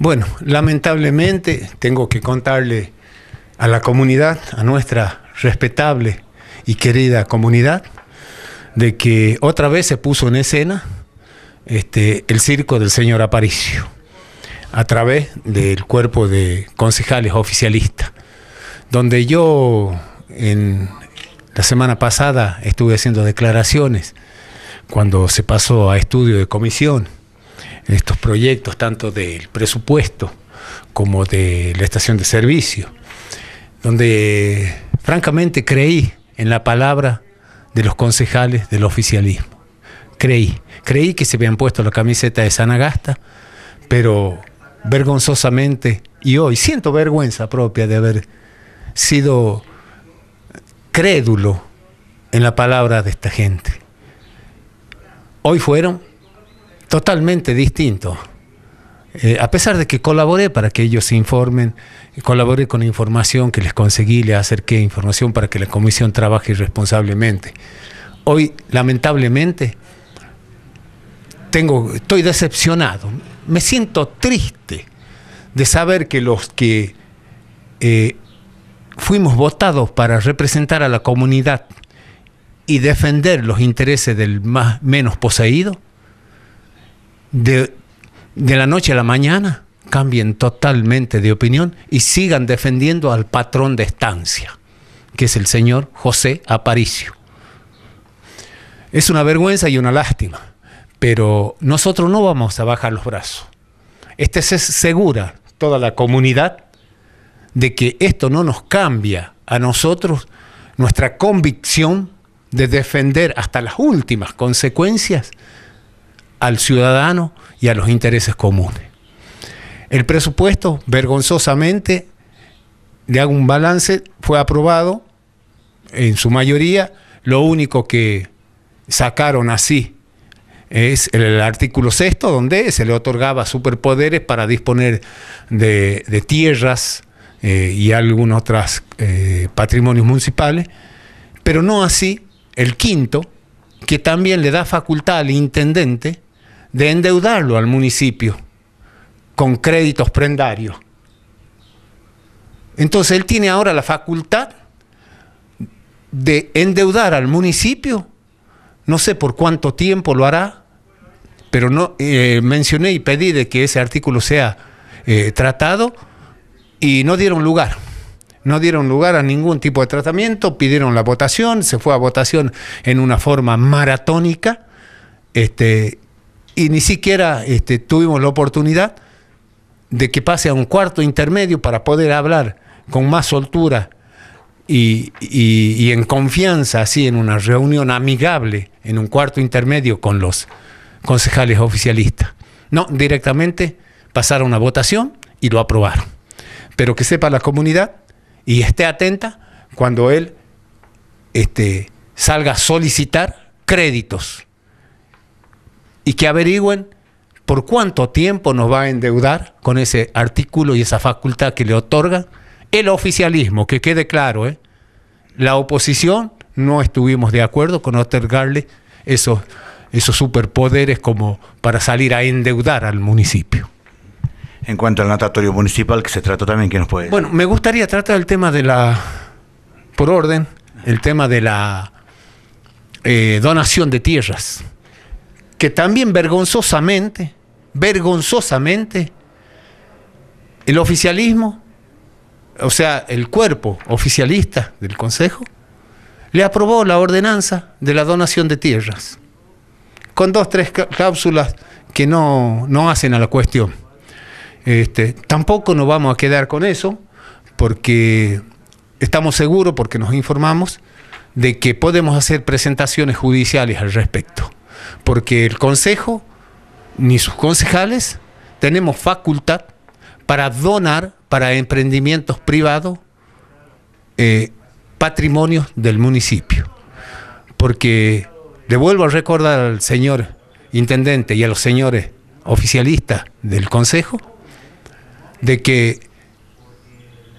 Bueno, lamentablemente tengo que contarle a la comunidad, a nuestra respetable y querida comunidad, de que otra vez se puso en escena este, el circo del señor Aparicio a través del cuerpo de concejales oficialistas, donde yo en la semana pasada estuve haciendo declaraciones cuando se pasó a estudio de comisión estos proyectos, tanto del presupuesto como de la estación de servicio, donde francamente creí en la palabra de los concejales del oficialismo. Creí, creí que se habían puesto la camiseta de Agasta, pero vergonzosamente, y hoy siento vergüenza propia de haber sido crédulo en la palabra de esta gente. Hoy fueron totalmente distinto. Eh, a pesar de que colaboré para que ellos se informen, colaboré con información que les conseguí, les acerqué información para que la comisión trabaje responsablemente. Hoy, lamentablemente, tengo, estoy decepcionado. Me siento triste de saber que los que eh, fuimos votados para representar a la comunidad y defender los intereses del más menos poseído, de, de la noche a la mañana cambien totalmente de opinión y sigan defendiendo al patrón de estancia, que es el señor José Aparicio. Es una vergüenza y una lástima, pero nosotros no vamos a bajar los brazos. Este es segura toda la comunidad de que esto no nos cambia a nosotros nuestra convicción de defender hasta las últimas consecuencias al ciudadano y a los intereses comunes. El presupuesto, vergonzosamente, le hago un balance, fue aprobado en su mayoría. Lo único que sacaron así es el artículo sexto, donde se le otorgaba superpoderes para disponer de, tierras eh, y algunos otros eh, patrimonios municipales, pero no así el quinto, que también le da facultad al intendente de endeudarlo al municipio con créditos prendarios. Entonces él tiene ahora la facultad de endeudar al municipio, no sé por cuánto tiempo lo hará, pero no eh, mencioné y pedí de que ese artículo sea eh, tratado y no dieron lugar. No dieron lugar a ningún tipo de tratamiento, pidieron la votación, se fue a votación en una forma maratónica, este, y ni siquiera este, tuvimos la oportunidad de que pase a un cuarto intermedio para poder hablar con más soltura y, en confianza, así en una reunión amigable, en un cuarto intermedio con los concejales oficialistas. No, directamente pasaron a votación y lo aprobaron. Pero que sepa la comunidad y esté atenta cuando él este, salga a solicitar créditos y que averigüen por cuánto tiempo nos va a endeudar con ese artículo y esa facultad que le otorga el oficialismo, que quede claro, ¿eh? la oposición no estuvimos de acuerdo con otorgarle esos, esos superpoderes como para salir a endeudar al municipio. En cuanto al natatorio municipal que se trató también, ¿qué nos puede Bueno, me gustaría tratar el tema de la, por orden, el tema de la eh, donación de tierras que también vergonzosamente, vergonzosamente, el oficialismo, o sea, el cuerpo oficialista del Consejo, le aprobó la ordenanza de la donación de tierras, con dos, tres cápsulas que no, no hacen a la cuestión. Este, tampoco nos vamos a quedar con eso, porque estamos seguros, porque nos informamos, de que podemos hacer presentaciones judiciales al respecto porque el Consejo ni sus concejales tenemos facultad para donar para emprendimientos privados eh, patrimonios del municipio. Porque devuelvo vuelvo a recordar al señor intendente y a los señores oficialistas del Consejo de que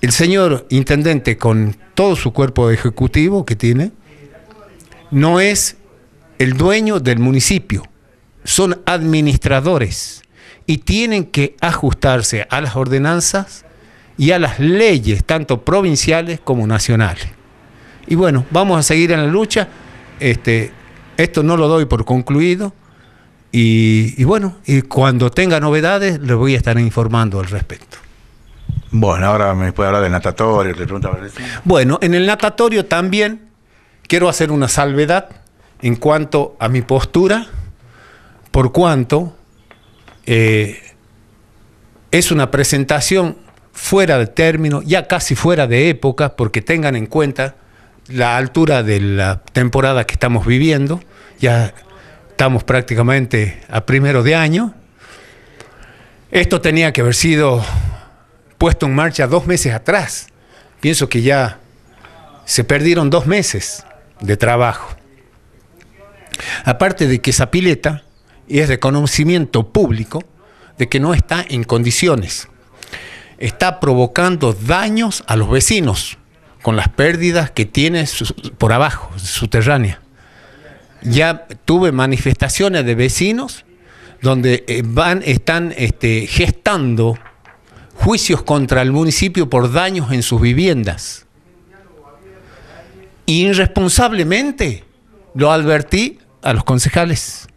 el señor intendente con todo su cuerpo ejecutivo que tiene no es el dueño del municipio, son administradores y tienen que ajustarse a las ordenanzas y a las leyes, tanto provinciales como nacionales. Y bueno, vamos a seguir en la lucha. Este, esto no lo doy por concluido. Y, bueno, y cuando tenga novedades, les voy a estar informando al respecto. Bueno, ahora me puede hablar del natatorio. bueno, en el natatorio también quiero hacer una salvedad en cuanto a mi postura, por cuanto eh, es una presentación fuera de término, ya casi fuera de época, porque tengan en cuenta la altura de la temporada que estamos viviendo, ya estamos prácticamente a primero de año. Esto tenía que haber sido puesto en marcha dos meses atrás. Pienso que ya se perdieron dos meses de trabajo. Aparte de que esa pileta es reconocimiento público de que no está en condiciones. Está provocando daños a los vecinos con las pérdidas que tiene por abajo, subterránea. Ya tuve manifestaciones de vecinos donde eh, van, están este, gestando juicios contra el municipio por daños en sus viviendas. Irresponsablemente, lo advertí, a los concejales,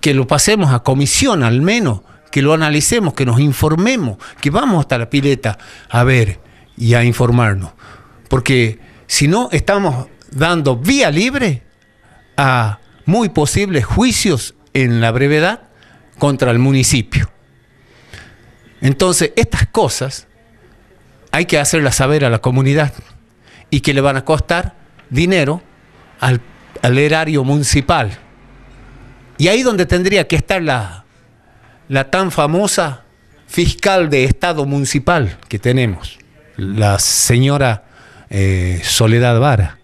que, lo pasemos a comisión al menos, que lo analicemos, que nos informemos, que vamos hasta la pileta a ver y a informarnos. Porque si no, estamos dando vía libre a muy posibles juicios en la brevedad contra el municipio. Entonces, estas cosas hay que hacerlas saber a la comunidad y que le van a costar dinero al al erario municipal. Y ahí donde tendría que estar la, la tan famosa fiscal de Estado municipal que tenemos, la señora eh, Soledad Vara,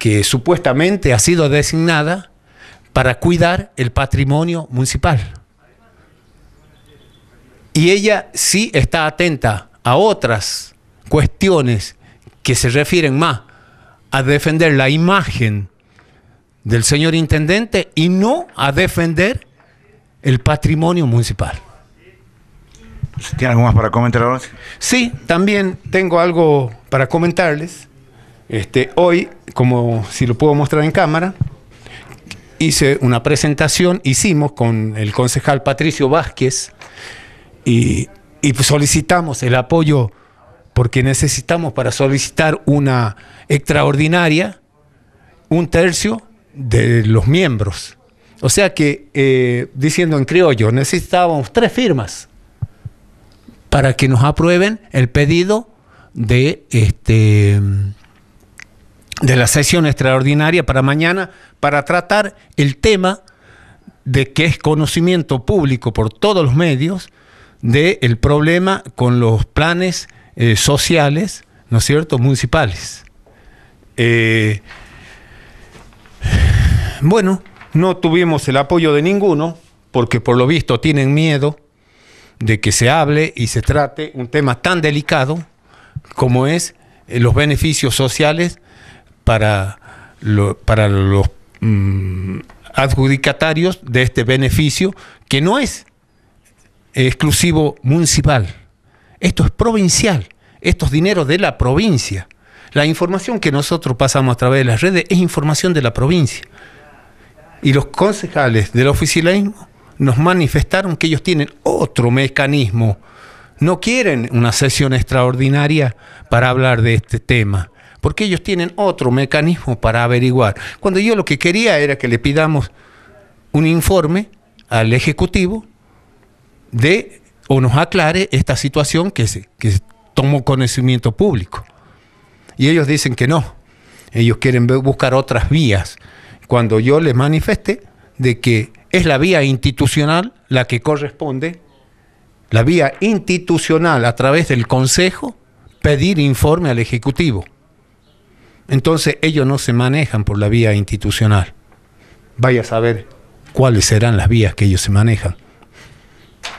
que supuestamente ha sido designada para cuidar el patrimonio municipal. Y ella sí está atenta a otras cuestiones que se refieren más a defender la imagen del señor intendente y no a defender el patrimonio municipal. ¿Tiene algo más para comentar ahora? Sí, también tengo algo para comentarles. Este, hoy, como si lo puedo mostrar en cámara, hice una presentación, hicimos con el concejal Patricio Vázquez y solicitamos el apoyo porque necesitamos para solicitar una extraordinaria, un tercio de los miembros. O sea que, eh, diciendo en criollo, necesitábamos tres firmas para que nos aprueben el pedido de, este, de la sesión extraordinaria para mañana para tratar el tema de que es conocimiento público por todos los medios del el problema con los planes eh, sociales, ¿no es cierto?, municipales. Eh, bueno, no tuvimos el apoyo de ninguno, porque por lo visto tienen miedo de que se hable y se trate un tema tan delicado como es eh, los beneficios sociales para, los mm, adjudicatarios de este beneficio que no es exclusivo municipal. Esto es provincial, estos es dineros de la provincia. La información que nosotros pasamos a través de las redes es información de la provincia. Y los concejales del oficialismo nos manifestaron que ellos tienen otro mecanismo. No quieren una sesión extraordinaria para hablar de este tema, porque ellos tienen otro mecanismo para averiguar. Cuando yo lo que quería era que le pidamos un informe al Ejecutivo de o nos aclare esta situación que, se, que tomó conocimiento público. Y ellos dicen que no, ellos quieren buscar otras vías cuando yo les manifesté de que es la vía institucional la que corresponde, la vía institucional a través del Consejo, pedir informe al Ejecutivo. Entonces ellos no se manejan por la vía institucional. Vaya a saber cuáles serán las vías que ellos se manejan.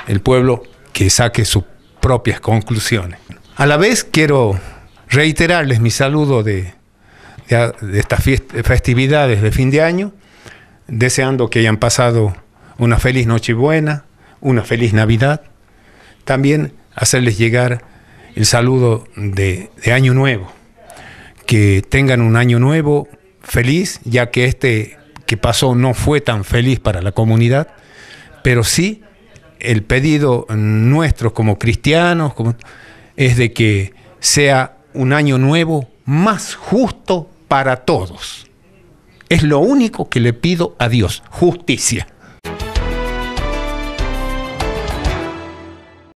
El pueblo que saque sus propias conclusiones. A la vez quiero reiterarles mi saludo de de estas festividades de fin de año, deseando que hayan pasado una feliz noche buena una feliz Navidad. También hacerles llegar el saludo de, Año Nuevo. Que tengan un año nuevo feliz, ya que este que pasó no fue tan feliz para la comunidad, pero sí el pedido nuestro como cristianos como, es de que sea un año nuevo más justo, para todos. Es lo único que le pido a Dios, justicia.